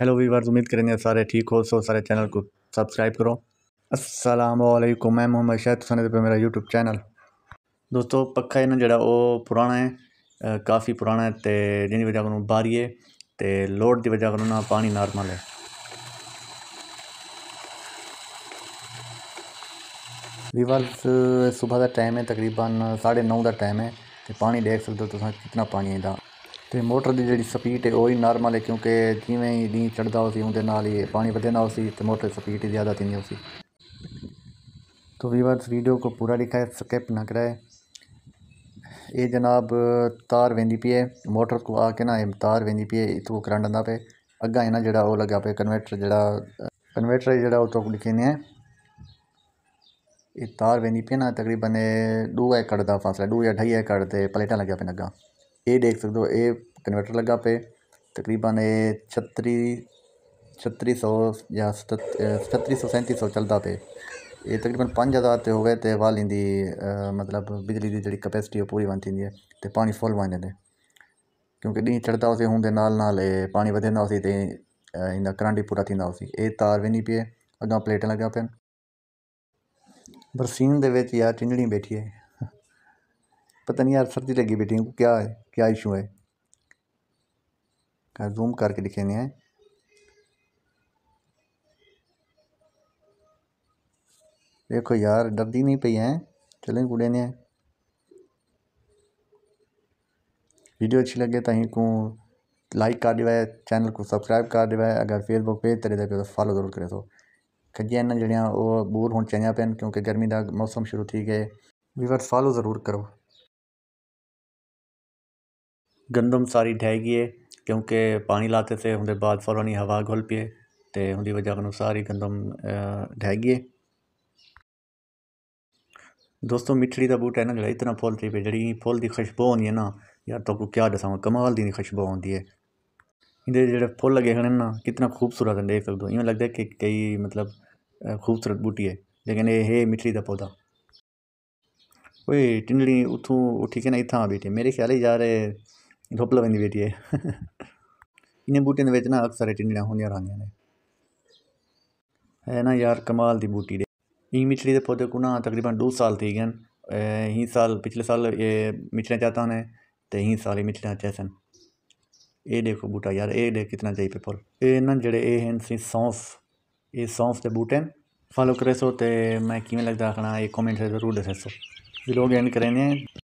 hello viewers उम्मीद करेंगे सारे ठीक हो सो सारे चैनल को सब्सक्राइब करो अस्सलाम वालेकुम मैं मोहम्मद शाह तुसाने पे मेरा यूट्यूब चैनल दोस्तों पखा है ना पुराना है काफ़ी पुराना है तो जिंदी वजह कन्नै बारी है तो लोड की वजह कन्नै ना पानी नॉर्मल है वीवर्स सुबह का टाइम है तकरीबन साढ़े नौ का टाइम है तो पानी देख हो तो कितना पानी आता ਤੇ ਮੋਟਰ ਦੀ ਜਿਹੜੀ ਸਪੀਡ ਹੈ ਉਹ ਹੀ ਨਾਰਮਲ ਹੈ ਕਿਉਂਕਿ ਜਿਵੇਂ ਹੀ ਨੀ ਚੜਦਾ ਉਸੇ ਉਹਦੇ ਨਾਲ ਹੀ ਪਾਣੀ ਵਧਣਾ ਉਸੇ ਤੇ ਮੋਟਰ ਸਪੀਡ ही ज़्यादा थी उसी तो वीवर्स वीडियो को पूरा दिखाए स्किप ना कराए ये जनाब तार वेंदी पी है मोटर को आके ना तार वेंदी पी है इतो करंट आंदा पे अग्गा है ना जड़ा वो लगा पे कन्वर्टर जड़ा कन्वर्टर जड़ा वो तो लिखे ने ये तार वेंदी पी है ना तकरीबन दो एकड़ का फासला दो या ढाई एकड़ से प्लेटा लगे पे अग्गा ਇਹ ਦੇਖ ਸਕਦੇ ਹੋ ਇਹ ਕਨਵਰਟਰ ਲੱਗਾ ਪਏ ਤਕਰੀਬਨ ਇਹ 36 3600 ਜਾਂ 3700 ਚੱਲਦਾ ਤੇ ਇਹ ਤਕਰੀਬਨ 5000 ਤੇ ਹੋ ਗਏ ਤੇ ਵਾਲੀ ਦੀ ਮਤਲਬ ਬਿਜਲੀ ਦੀ ਜਿਹੜੀ ਕਪੈਸਿਟੀ ਉਹ ਪੂਰੀ ਨਹੀਂ ਹੈ ਤੇ ਪਾਣੀ ਫੁੱਲ ਵਾਂਦੇ ਨੇ ਕਿਉਂਕਿ ਨਹੀਂ ਚੜਦਾ ਉਸੇ ਹੁੰਦੇ ਨਾਲ ਨਾਲ ਇਹ ਪਾਣੀ ਵਧੇਂਦਾ ਉਸੇ ਤੇ ਇਹਦਾ ਕਰੰਟ ਪੂਰਾ ਥੀਂਦਾ ਉਸੇ ਇਹ ਤਾਰ ਵੀ ਨਹੀਂ ਪਏ ਅੱਗਾ ਪਲੇਟਾਂ ਲੱਗਾ ਪਏ ਬਰਸੀਨ ਦੇ ਵਿੱਚ ਯਾਰ ਚਿੰਜੜੀ ਬੈਠੀ ਹੈ पता नहीं यार सर्दी लगी बेटी को क्या है क्या इशू है कर जूम करके नहीं है देखो यार डरदी नहीं पई है चले गुड़े ने वीडियो अच्छी लगे तो को लाइक कर दिवाए चैनल को सब्सक्राइब कर दिवाए अगर फेसबुक पेज तेरे देखो तो फॉलो जरूर करे तो खजिया जड़ियाँ वो बूर होने चाहिए पेन क्योंकि गर्मी का मौसम शुरू थी गए वीवर फॉलो ज़रूर करो गंदम सारी ढह गई है क्योंकि पानी लाते थे उनके बाद फौरन ही हवा घुल पिए तो उनकी वजह कन्नों सारी गंदम ढह गई है दोस्तों मिठड़ी का बूटा है ना जो इतना फुल थी पे जी फुल की खुशबू आती है ना यार तो को क्या दसा कमाल की खुशबू आती है इन्हें जो फुल लगे हैं ना कितना खूबसूरत है देख सकते हो इन लगता है कि कई मतलब खूबसूरत बूटी है लेकिन ये है मिठड़ी का पौधा वही टिंडली उतू उठी के ना इतना बैठे मेरे ख्याल यार धुप लॻंदी बेटी है इ'नें बूटे बच्चे ना अक्सर टिंडियां होंदियां रौंह्दियां है ना यार कमाल की बूटी डे ई मिचड़ी के पौधे को ना तकरीबन दो साल थी गए ही साल पिछले साल ये मिचड़ियाँ चाहता है तो ही साल ये मिचड़ियाँ सन ये देखो बूटा यार ये देख कितना चाहिए पेपर ये ना जड़े ये हैं सौंफ ये सौंफ के बूटे फॉलो करे सो तो मैं किमें लगता आखना ये कॉमेंट जरूर दे सो लोग एंड करें